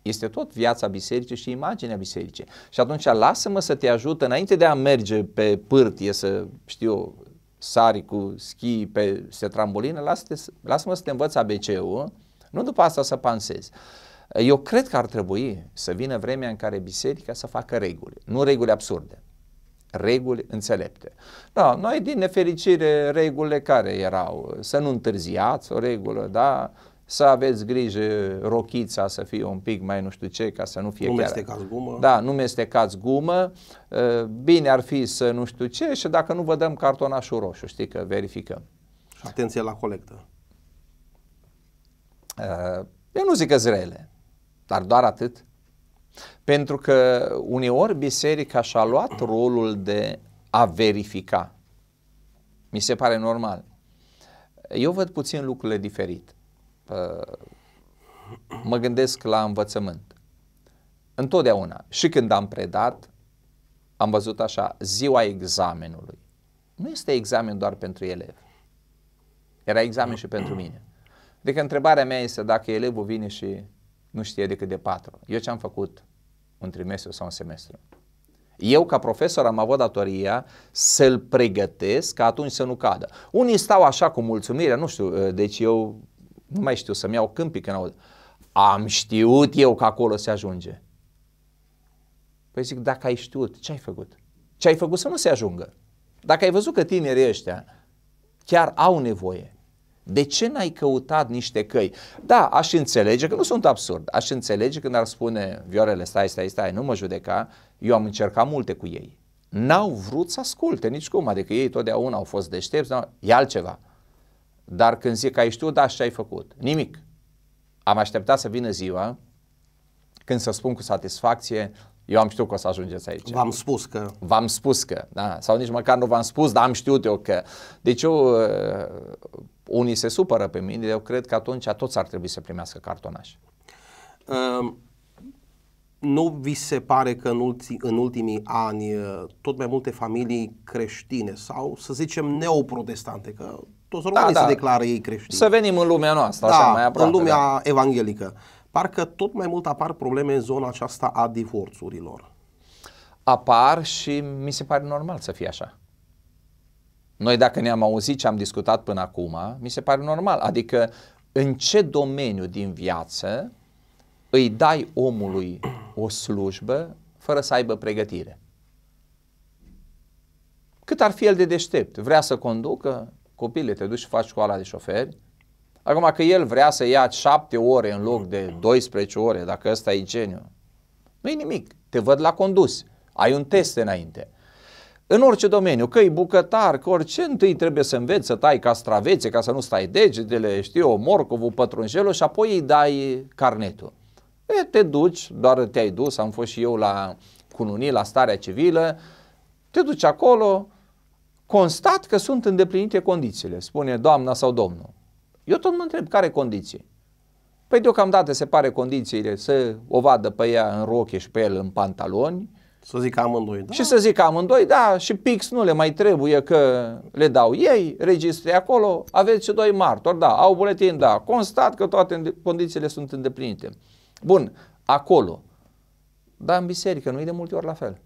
este tot viața bisericii și imaginea bisericii. Și atunci lasă-mă să te ajut înainte de a merge pe pârtie să știu sari cu schi pe se trambulină, lasă-mă să te învăț ABC-ul, nu după asta să pansezi. Eu cred că ar trebui să vină vremea în care biserica să facă reguli, nu reguli absurde, reguli înțelepte. Da, noi din nefericire regulile care erau, să nu întârziați o regulă, da, să aveți grijă rochița să fie un pic mai nu știu ce ca să nu fie nu chiar... Nu gumă. Da, nu mestecați gumă. Eh, bine ar fi să nu știu ce și dacă nu vă dăm cartonașul roșu, știi că verificăm. Și atenție la colectă. Eh, eu nu zic că zrele dar doar atât. Pentru că uneori biserica și-a luat rolul de a verifica. Mi se pare normal. Eu văd puțin lucrurile diferit. Mă gândesc la învățământ. Întotdeauna, și când am predat, am văzut așa, ziua examenului. Nu este examen doar pentru elev. Era examen și pentru mine. Adică întrebarea mea este dacă elevul vine și nu știe decât de patru. Eu ce am făcut un trimestru sau un semestru? Eu, ca profesor, am avut datoria să-l pregătesc ca atunci să nu cadă. Unii stau așa cu mulțumirea, nu știu, ă, deci eu nu mai știu să-mi iau câmpii când aud. Am știut eu că acolo se ajunge. Păi zic, dacă ai știut, ce ai făcut? Ce ai făcut să nu se ajungă? Dacă ai văzut că tinerii ăștia chiar au nevoie, de ce n-ai căutat niște căi? Da, aș înțelege că nu sunt absurd, aș înțelege când ar spune Viorele, stai, stai, stai, nu mă judeca, eu am încercat multe cu ei. N-au vrut să asculte nicicum, adică ei totdeauna au fost deștepți, e altceva. Dar când zic că ai știut, da, ce ai făcut. Nimic. Am așteptat să vină ziua când să spun cu satisfacție, eu am știut că o să ajungeți aici. V-am spus că. V-am spus că, da. Sau nici măcar nu v-am spus, dar am știut eu că. Deci eu unii se supără pe mine, eu cred că atunci toți ar trebui să primească cartonaș. Uh, nu vi se pare că în, ulti, în ultimii ani uh, tot mai multe familii creștine sau să zicem neoprotestante, că toți da, românii da, da. se declară ei creștini. Să venim în lumea noastră, da, așa mai aproape. în lumea da. evanghelică. Parcă tot mai mult apar probleme în zona aceasta a divorțurilor. Apar și mi se pare normal să fie așa. Noi dacă ne-am auzit ce am discutat până acum, mi se pare normal. Adică în ce domeniu din viață îi dai omului o slujbă fără să aibă pregătire? Cât ar fi el de deștept? Vrea să conducă? Copile, te duci și faci școala de șoferi? Acum că el vrea să ia 7 ore în loc de 12 ore, dacă ăsta e geniu, nu e nimic. Te văd la condus. Ai un test înainte. În orice domeniu, că e bucătar, că orice întâi trebuie să înveți să tai castravețe ca să nu stai degetele, știu eu, morcovul, pătrunjelul și apoi îi dai carnetul. E, te duci, doar te-ai dus, am fost și eu la cununie, la starea civilă, te duci acolo, constat că sunt îndeplinite condițiile, spune doamna sau domnul. Eu tot mă întreb, care condiții? Păi deocamdată se pare condițiile să o vadă pe ea în roche și pe el în pantaloni, să zic amândoi, da. Și să zic amândoi, da, și pix nu le mai trebuie că le dau ei, registre acolo, aveți și doi martori, da, au buletin, da, constat că toate condițiile sunt îndeplinite. Bun, acolo. Dar în biserică nu e de multe ori la fel.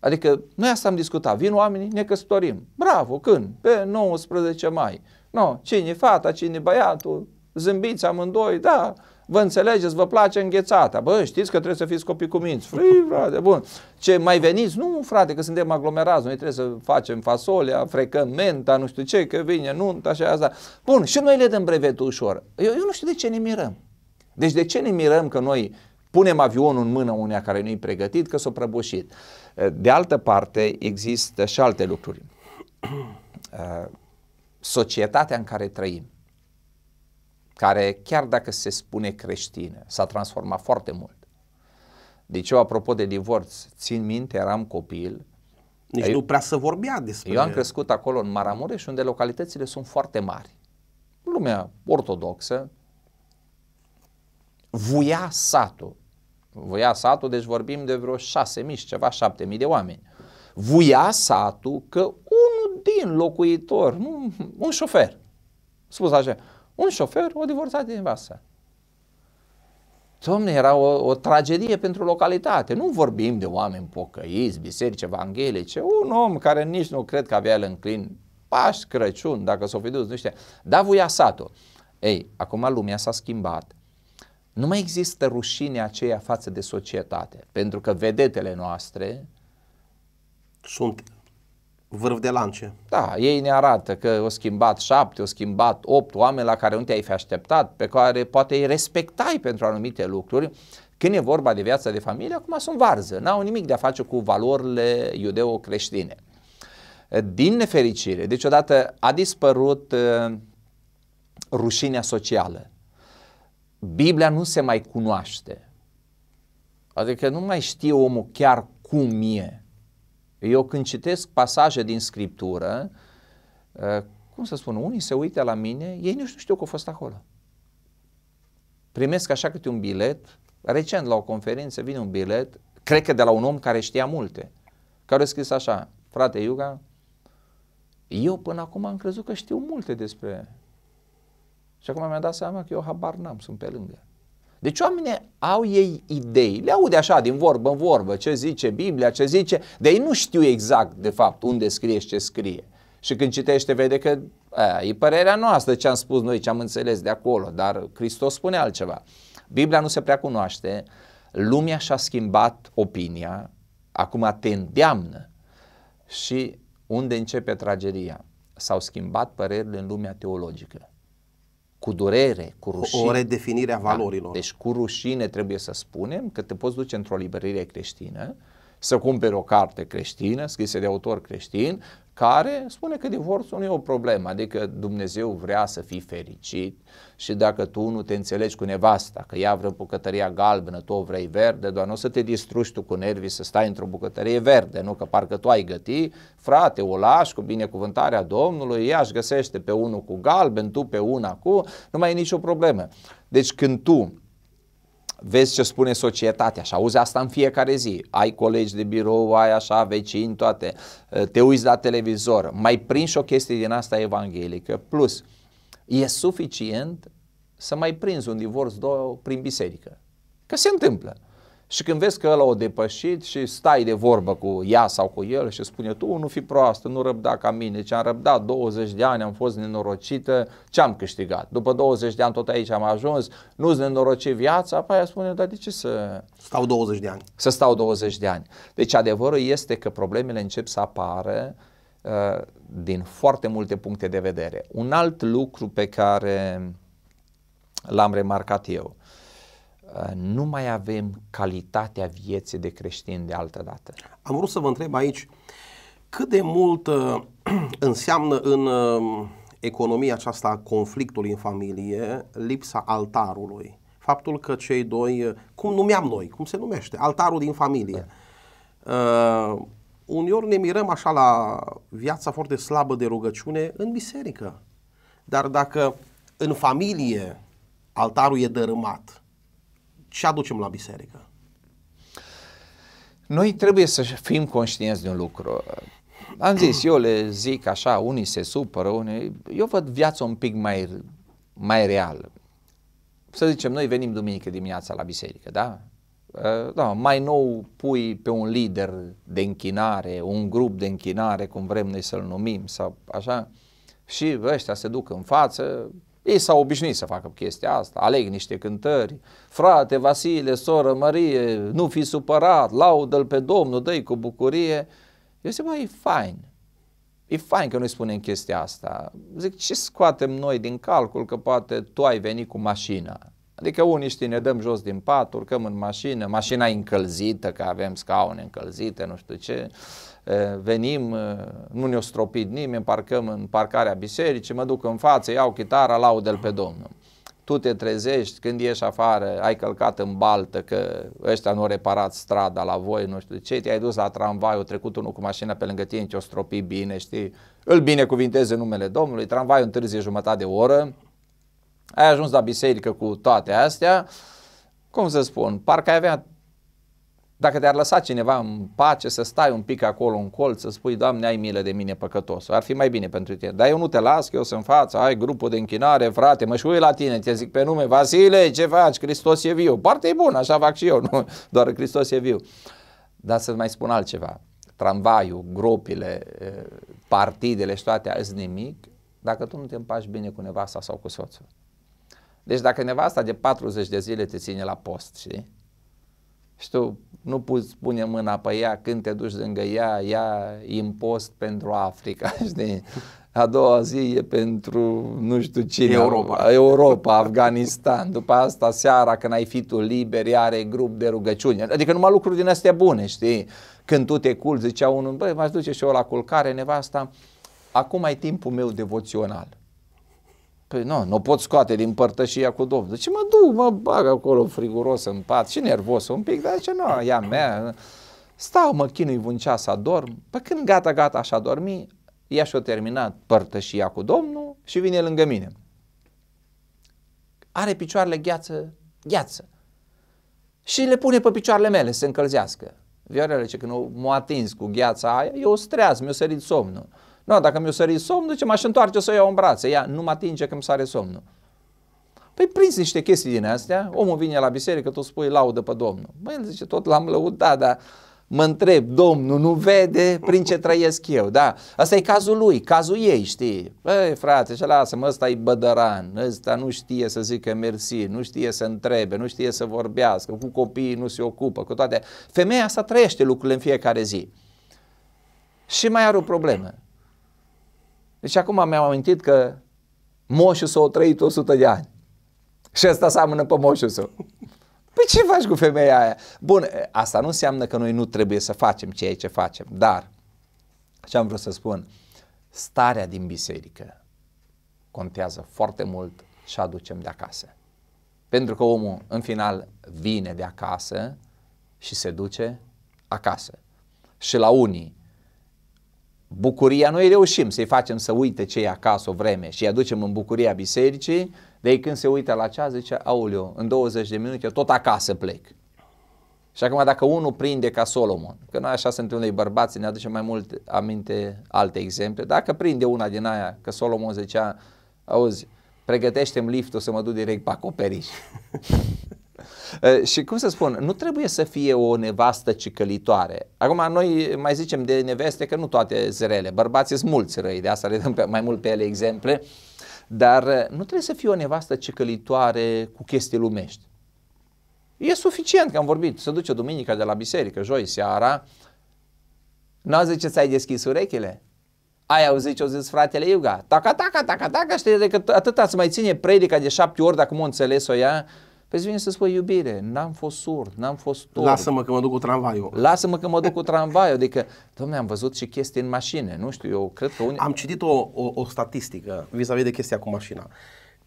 Adică noi asta am discutat, vin oamenii, ne căsătorim. Bravo, când? Pe 19 mai. No, cine e fata, cine e băiatul, zâmbiți amândoi, da, vă înțelegeți, vă place înghețata, bă, știți că trebuie să fiți copii cu minți, Frii, frate, bun. Ce, mai veniți? Nu, frate, că suntem aglomerați, noi trebuie să facem fasolea, frecăm menta, nu știu ce, că vine nunta și asta. Bun, și noi le dăm brevetul ușor. Eu, eu nu știu de ce ne mirăm. Deci de ce ne mirăm că noi punem avionul în mână unea care nu-i pregătit, că s-a prăbușit. De altă parte, există și alte lucruri. Eh, societatea în care trăim care chiar dacă se spune creștină, s-a transformat foarte mult. Deci eu, apropo de divorț, țin minte, eram copil. Nici eu, nu prea să vorbea despre Eu am crescut acolo în Maramureș, unde localitățile sunt foarte mari. Lumea ortodoxă vuia satul. Vuia satul, deci vorbim de vreo șase mii, ceva, șapte mii de oameni. Vuia satul că unul din locuitor, un șofer, spus așa, un șofer, o divorțată din vasă. Domne, era o, o tragedie pentru localitate. Nu vorbim de oameni pocăiți, biserici evanghelice, un om care nici nu cred că avea el înclin Paști, Crăciun, dacă s-o fi dus, nu știu. Da, voia satul. Ei, acum lumea s-a schimbat. Nu mai există rușinea aceea față de societate, pentru că vedetele noastre sunt vârf de lance. Da, ei ne arată că au schimbat șapte, au schimbat opt oameni la care nu te-ai fi așteptat, pe care poate îi respectai pentru anumite lucruri. Când e vorba de viața de familie, acum sunt varză, n-au nimic de a face cu valorile iudeo-creștine. Din nefericire, deci odată a dispărut uh, rușinea socială. Biblia nu se mai cunoaște. Adică nu mai știe omul chiar cum e eu când citesc pasaje din Scriptură, eh, cum să spun, unii se uită la mine, ei nu știu că au fost acolo. Primesc așa câte un bilet, recent la o conferință vine un bilet, cred că de la un om care știa multe, care a scris așa, frate Iuga, eu până acum am crezut că știu multe despre... Și acum mi-am dat seama că eu habar n-am, sunt pe lângă. Deci oamenii au ei idei, le aude așa din vorbă în vorbă ce zice Biblia, ce zice, dar ei nu știu exact de fapt unde scrie și ce scrie. Și când citește vede că a, e părerea noastră ce am spus noi, ce am înțeles de acolo, dar Hristos spune altceva. Biblia nu se prea cunoaște, lumea și-a schimbat opinia, acum te îndeamnă și unde începe tragedia? S-au schimbat părerile în lumea teologică cu durere, cu rușine. O redefinire a da. valorilor. Da. Deci cu rușine trebuie să spunem că te poți duce într-o librărie creștină, să cumperi o carte creștină, scrisă de autor creștin, care spune că divorțul nu e o problemă, adică Dumnezeu vrea să fii fericit și dacă tu nu te înțelegi cu nevasta, că ea vrea bucătăria galbenă, tu o vrei verde, doar nu o să te distrugi tu cu nervii să stai într-o bucătărie verde, nu că parcă tu ai găti, frate, o lași cu binecuvântarea Domnului, ea își găsește pe unul cu galben, tu pe una cu, nu mai e nicio problemă. Deci când tu vezi ce spune societatea și auzi asta în fiecare zi. Ai colegi de birou, ai așa, vecini, toate. Eh, te uiți la televizor, mai prinși o chestie din asta evanghelică. Plus, e suficient să mai prinzi un divorț, două, prin biserică. Că se întâmplă. Și când vezi că ăla o depășit și stai de vorbă cu ea sau cu el și spune tu nu fi proastă, nu răbda ca mine, ce am răbdat 20 de ani, am fost nenorocită, ce am câștigat? După 20 de ani tot aici am ajuns, nu-ți nenoroce viața, apoi ea spune, dar de ce să... Stau 20 de ani. Să stau 20 de ani. Deci adevărul este că problemele încep să apară uh, din foarte multe puncte de vedere. Un alt lucru pe care l-am remarcat eu, Uh, nu mai avem calitatea vieții de creștini de altă dată. Am vrut să vă întreb aici cât de mult uh, înseamnă în uh, economia aceasta a conflictului în familie lipsa altarului. Faptul că cei doi, cum numeam noi, cum se numește, altarul din familie. Da. Uh, uneori ne mirăm așa la viața foarte slabă de rugăciune în biserică. Dar dacă în familie altarul e dărâmat, ce aducem la biserică? Noi trebuie să fim conștienți de un lucru. Am zis, eu le zic așa, unii se supără, unii... Eu văd viața un pic mai, mai reală. Să zicem, noi venim duminică dimineața la biserică, da? Eh, da, mai nou pui pe un lider de închinare, un grup de închinare, cum vrem noi să-l numim sau așa, și ăștia se duc în față, ei s-au obișnuit să facă chestia asta, aleg niște cântări, frate Vasile, soră Mărie, nu fi supărat, laudă-l pe Domnul, dă cu bucurie. Eu zic, bă, e fain, e fain că noi spunem chestia asta. Zic, ce scoatem noi din calcul că poate tu ai venit cu mașina? Adică unii știi, ne dăm jos din pat, urcăm în mașină, mașina e încălzită, că avem scaune încălzite, nu știu ce. Uh, Eh, venim, eh, nu ne-o stropit nimeni, parcăm în parcarea bisericii, mă duc în față, iau chitara, laudă-l pe Domnul. Tu te trezești când ieși afară, ai călcat în baltă că ăștia nu au reparat strada la voi, nu știu ce, te-ai dus la tramvai, o trecut unul cu mașina pe lângă tine, ți-o stropi bine, știi, îl binecuvinteze numele Domnului, tramvaiul întârzie jumătate de oră, ai ajuns la biserică cu toate astea, cum să spun, parcă ai avea dacă te-ar lăsa cineva în pace să stai un pic acolo în colț, să spui, Doamne, ai milă de mine păcătos, ar fi mai bine pentru tine. Dar eu nu te las, că eu sunt în față, ai grupul de închinare, frate, mă și la tine, te zic pe nume, Vasile, ce faci, Hristos e viu. Parte e bună, așa fac și eu, nu? doar Hristos e viu. Dar să mai spun altceva, tramvaiul, gropile, partidele și toate, îți nimic dacă tu nu te împaci bine cu nevasta sau cu soțul. Deci dacă nevasta de 40 de zile te ține la post, știi? știu, nu poți pune mâna pe ea când te duci lângă ea, ea impost pentru Africa, știi? A doua zi e pentru, nu știu cine, Europa, Europa Afganistan, după asta seara când ai fi tu liber, ea are grup de rugăciune, adică numai lucruri din astea bune, știi? Când tu te culzi, zicea unul, băi, m-aș duce și eu la culcare, nevasta, acum ai timpul meu devoțional Păi nu, nu pot scoate din părtășia cu Domnul. Deci mă duc, mă bag acolo friguros în pat și nervos un pic, dar ce nu, ea mea. Stau, mă chinui un ceas, adorm. Păi când gata, gata, așa dormi, ea și-o terminat părtășia cu Domnul și vine lângă mine. Are picioarele gheață, gheață. Și le pune pe picioarele mele să se încălzească. Viorele, ce când m-a atins cu gheața aia, eu streaz, mi-a sărit somnul. Nu, dacă mi-o sări somnul, ce m-aș întoarce să o iau în brațe. Ea nu mă atinge când sare somnul. Păi prins niște chestii din astea, omul vine la biserică, tu spui laudă pe Domnul. Băi, el zice, tot l-am lăudat, dar mă întreb, Domnul nu vede prin ce trăiesc eu, da? Asta e cazul lui, cazul ei, știi? Băi, frate, și lasă-mă, ăsta e bădăran, ăsta nu știe să zică mersi, nu știe să întrebe, nu știe să vorbească, cu copiii nu se ocupă, cu toate. Femeia asta trăiește lucrurile în fiecare zi. Și mai are o problemă. Deci acum mi-am amintit că moșul s-a trăit 100 de ani. Și ăsta seamănă pe moșul său. Păi ce faci cu femeia aia? Bun, asta nu înseamnă că noi nu trebuie să facem ceea ce facem, dar ce am vrut să spun, starea din biserică contează foarte mult și aducem de acasă. Pentru că omul în final vine de acasă și se duce acasă. Și la unii bucuria noi reușim să-i facem să uite ce e acasă o vreme și îi aducem în bucuria bisericii, de când se uită la ceas zice, aoleu, în 20 de minute eu tot acasă plec. Și acum dacă unul prinde ca Solomon, că noi așa suntem noi bărbați, ne aducem mai mult aminte alte exemple, dacă prinde una din aia, că Solomon zicea, auzi, pregătește-mi liftul să mă duc direct pe acoperiș. Și cum să spun, nu trebuie să fie o nevastă cicălitoare. Acum noi mai zicem de neveste că nu toate zrele. bărbații sunt mulți răi, de asta le dăm pe, mai mult pe ele exemple, dar nu trebuie să fie o nevastă cicălitoare cu chestii lumești. E suficient că am vorbit, se duce duminica de la biserică, joi seara, Nu au zice ți-ai deschis urechile? Ai auzit ce au zis fratele Iuga? Taca, taca, taca, taca, știi, că atâta să mai ține predica de șapte ori dacă m-a înțeles-o ea, Păi vine să spui, iubire, n-am fost surd, n-am fost tot. Lasă-mă că mă duc cu tramvaiul. Lasă-mă că mă duc cu tramvaiul. Adică, domne, am văzut și chestii în mașină. Nu știu, eu cred că... Unii... Am citit o, o, o statistică vis-a-vis de chestia cu mașina.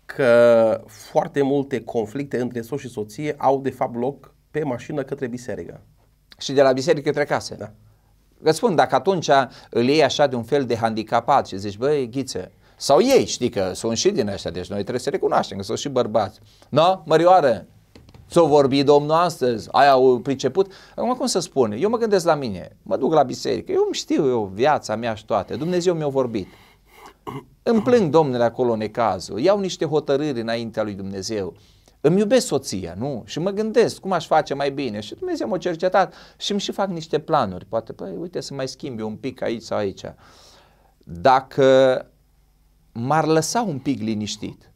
Că foarte multe conflicte între soț și soție au de fapt loc pe mașină către biserică. Și de la biserică către casă. Da. Îți spun, dacă atunci îl iei așa de un fel de handicapat și zici, băi, ghiță, sau ei, știi că sunt și din ăștia, deci noi trebuie să recunoaștem că sunt și bărbați. No, Mărioară, ți-o vorbi domnul astăzi, ai au priceput. Acum cum să spun, eu mă gândesc la mine, mă duc la biserică, eu îmi știu eu viața mea și toate, Dumnezeu mi-a vorbit. Îmi plâng, domnule, acolo necazul, iau niște hotărâri înaintea lui Dumnezeu. Îmi iubesc soția, nu? Și mă gândesc cum aș face mai bine. Și Dumnezeu m-a cercetat și îmi și fac niște planuri. Poate, păi, uite, să mai schimb un pic aici sau aici. Dacă m-ar lăsa un pic liniștit.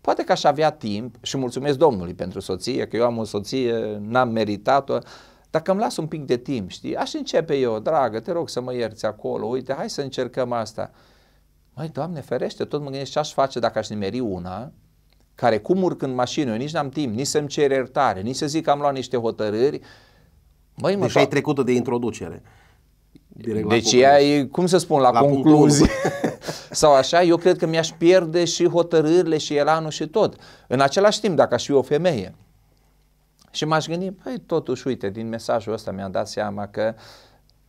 Poate că aș avea timp și mulțumesc Domnului pentru soție, că eu am o soție, n-am meritat-o, dacă îmi las un pic de timp, știi, aș începe eu, dragă, te rog să mă ierți acolo, uite, hai să încercăm asta. Mai Doamne ferește, tot mă gândesc ce aș face dacă aș nimeri una, care cum urc în mașină, eu nici n-am timp, nici să-mi cer iertare, nici să zic că am luat niște hotărâri. Măi, mă, deci ai trecută de introducere. Direct deci ea e, cum să spun, la, la concluzie. sau așa, eu cred că mi-aș pierde și hotărârile și elanul și tot. În același timp, dacă aș fi o femeie. Și m-aș gândi, păi totuși, uite, din mesajul ăsta mi-am dat seama că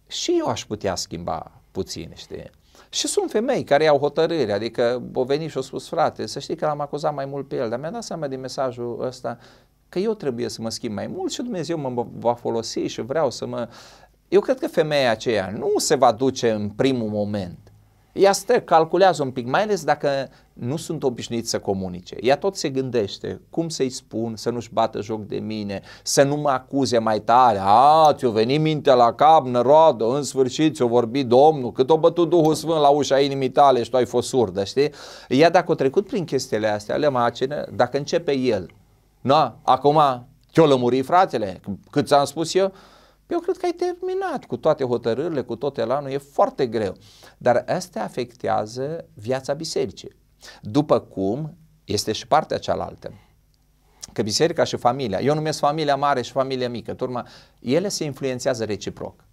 și eu aș putea schimba puțin, știi? Și sunt femei care au hotărâri, adică o veni și o spus, frate, să știi că l-am acuzat mai mult pe el, dar mi-a dat seama din mesajul ăsta că eu trebuie să mă schimb mai mult și Dumnezeu mă va folosi și vreau să mă... Eu cred că femeia aceea nu se va duce în primul moment, ea stă, calculează un pic, mai ales dacă nu sunt obișnuit să comunice. Ea tot se gândește cum să-i spun, să nu-și bată joc de mine, să nu mă acuze mai tare. A, ți-o venit mintea la cap, năroadă, în sfârșit ți-o vorbi Domnul, cât o bătut Duhul Sfânt la ușa inimii tale și tu ai fost surdă, știi? Ea dacă a trecut prin chestiile astea, le macină, dacă începe el, na, acum ce o lămuri fratele, cât ți-am spus eu, eu cred că ai terminat cu toate hotărârile, cu tot elanul, e foarte greu. Dar astea afectează viața bisericii. După cum este și partea cealaltă. Că biserica și familia, eu numesc familia mare și familia mică, turma, ele se influențează reciproc.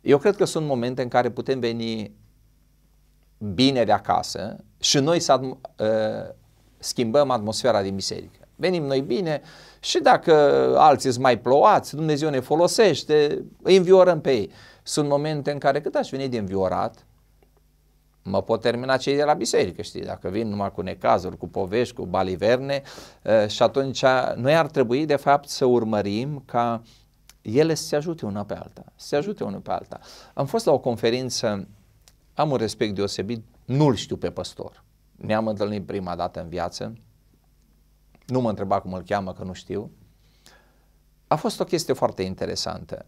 Eu cred că sunt momente în care putem veni bine de acasă și noi să uh, schimbăm atmosfera din biserică. Venim noi bine, uh, și dacă alții sunt mai plouați, Dumnezeu ne folosește, îi înviorăm pe ei. Sunt momente în care cât aș veni de înviorat, mă pot termina cei de la biserică, știi, dacă vin numai cu necazuri, cu povești, cu baliverne și atunci noi ar trebui de fapt să urmărim ca ele să se ajute una pe alta, să se ajute una pe alta. Am fost la o conferință, am un respect deosebit, nu-l știu pe păstor, ne-am întâlnit prima dată în viață, nu mă întreba cum îl cheamă, că nu știu. A fost o chestie foarte interesantă.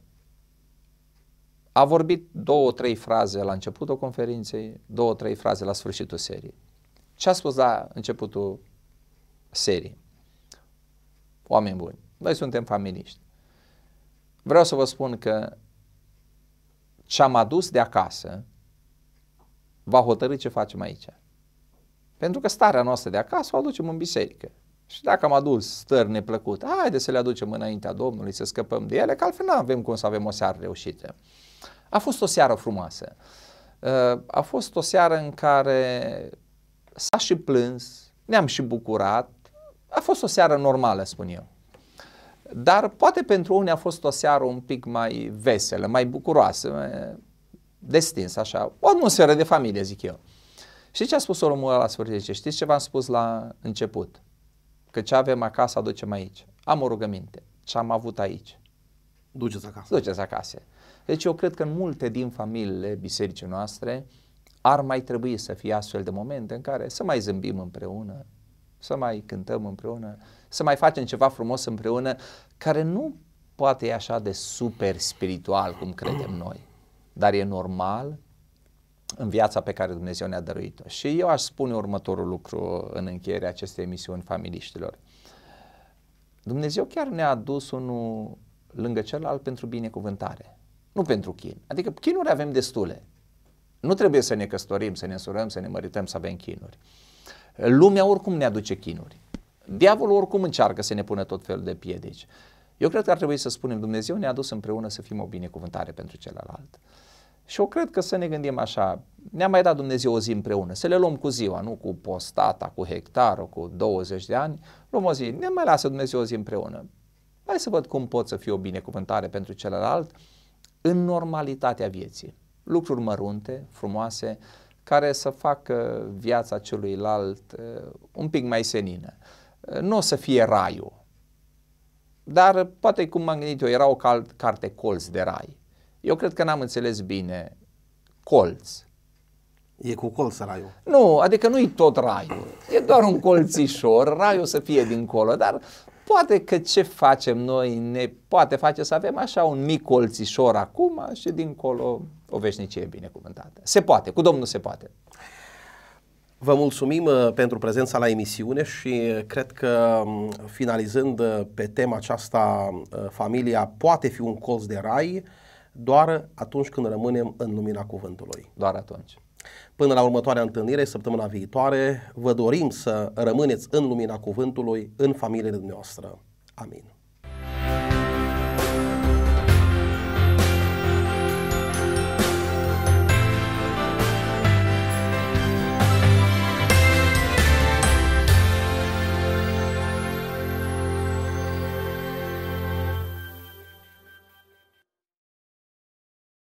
A vorbit două, trei fraze la începutul conferinței, două, trei fraze la sfârșitul serii. Ce a spus la începutul serii? Oameni buni, noi suntem familiști. Vreau să vă spun că ce am adus de acasă va hotărâi ce facem aici. Pentru că starea noastră de acasă o aducem în biserică. Și dacă am adus stări neplăcute, haide să le aducem înaintea Domnului, să scăpăm de ele, că altfel nu avem cum să avem o seară reușită. A fost o seară frumoasă. Uh, a fost o seară în care s-a și plâns, ne-am și bucurat. A fost o seară normală, spun eu. Dar poate pentru unii a fost o seară un pic mai veselă, mai bucuroasă, mai destins, așa, o atmosferă de familie, zic eu. Și ce a spus omul la sfârșit? Știți ce v-am spus la început? că ce avem acasă aducem aici. Am o rugăminte, ce am avut aici. Duceți acasă. Duceți acasă. Deci eu cred că în multe din familiile bisericii noastre ar mai trebui să fie astfel de momente în care să mai zâmbim împreună, să mai cântăm împreună, să mai facem ceva frumos împreună, care nu poate e așa de super spiritual cum credem noi, dar e normal în viața pe care Dumnezeu ne-a dăruit-o. Și eu aș spune următorul lucru în încheierea acestei emisiuni familiștilor. Dumnezeu chiar ne-a adus unul lângă celălalt pentru binecuvântare, nu pentru chin. Adică chinuri avem destule. Nu trebuie să ne căsătorim, să ne însurăm, să ne mărităm, să avem chinuri. Lumea oricum ne aduce chinuri. Diavolul oricum încearcă să ne pună tot felul de piedici. Eu cred că ar trebui să spunem Dumnezeu ne-a adus împreună să fim o binecuvântare pentru celălalt. Și eu cred că să ne gândim așa, ne-a mai dat Dumnezeu o zi împreună, să le luăm cu ziua, nu cu postata, cu hectarul, cu 20 de ani, luăm o zi, ne mai lasă Dumnezeu o zi împreună. Hai să văd cum pot să fiu o binecuvântare pentru celălalt în normalitatea vieții. Lucruri mărunte, frumoase, care să facă viața celuilalt eh, un pic mai senină. Eh, nu o să fie raiul, dar poate cum m-am gândit eu, era o carte colț de rai eu cred că n-am înțeles bine colț. E cu colț raiul. Nu, adică nu-i tot raiul. E doar un colțișor, raiul să fie dincolo, dar poate că ce facem noi ne poate face să avem așa un mic colțișor acum și dincolo o veșnicie binecuvântată. Se poate, cu Domnul se poate. Vă mulțumim uh, pentru prezența la emisiune și uh, cred că um, finalizând uh, pe tema aceasta, familia poate fi un colț de rai, doar atunci când rămânem în lumina cuvântului. Doar atunci. Până la următoarea întâlnire, săptămâna viitoare, vă dorim să rămâneți în lumina cuvântului, în familiile dumneavoastră. Amin.